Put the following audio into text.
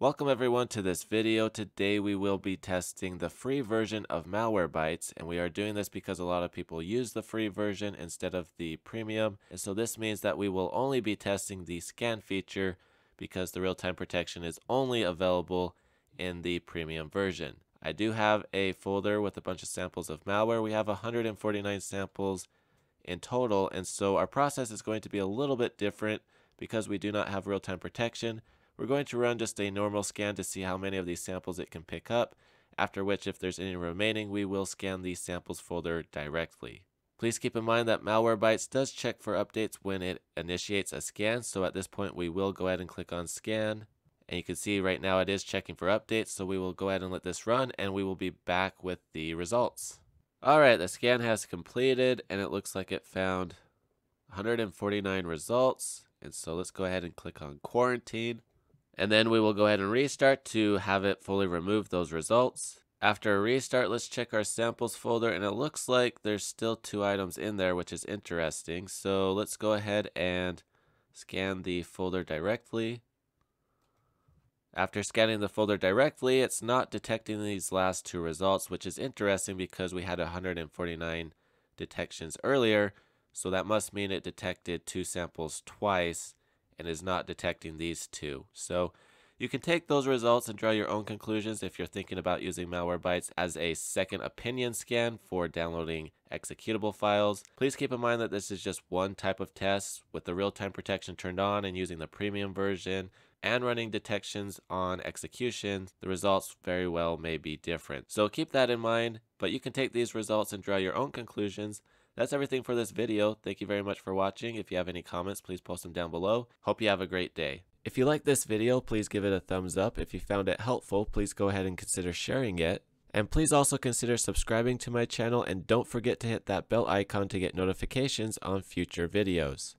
Welcome everyone to this video. Today we will be testing the free version of Malwarebytes and we are doing this because a lot of people use the free version instead of the premium and so this means that we will only be testing the scan feature because the real-time protection is only available in the premium version. I do have a folder with a bunch of samples of malware. We have 149 samples in total and so our process is going to be a little bit different because we do not have real-time protection we're going to run just a normal scan to see how many of these samples it can pick up, after which if there's any remaining, we will scan the samples folder directly. Please keep in mind that Malwarebytes does check for updates when it initiates a scan, so at this point we will go ahead and click on scan. And you can see right now it is checking for updates, so we will go ahead and let this run and we will be back with the results. All right, the scan has completed and it looks like it found 149 results. And so let's go ahead and click on quarantine. And then we will go ahead and restart to have it fully remove those results. After a restart, let's check our samples folder and it looks like there's still two items in there, which is interesting. So let's go ahead and scan the folder directly. After scanning the folder directly, it's not detecting these last two results, which is interesting because we had 149 detections earlier. So that must mean it detected two samples twice and is not detecting these two. So you can take those results and draw your own conclusions if you're thinking about using Malwarebytes as a second opinion scan for downloading executable files. Please keep in mind that this is just one type of test with the real-time protection turned on and using the premium version and running detections on executions, the results very well may be different. So keep that in mind, but you can take these results and draw your own conclusions that's everything for this video. Thank you very much for watching. If you have any comments, please post them down below. Hope you have a great day. If you like this video, please give it a thumbs up. If you found it helpful, please go ahead and consider sharing it. And please also consider subscribing to my channel and don't forget to hit that bell icon to get notifications on future videos.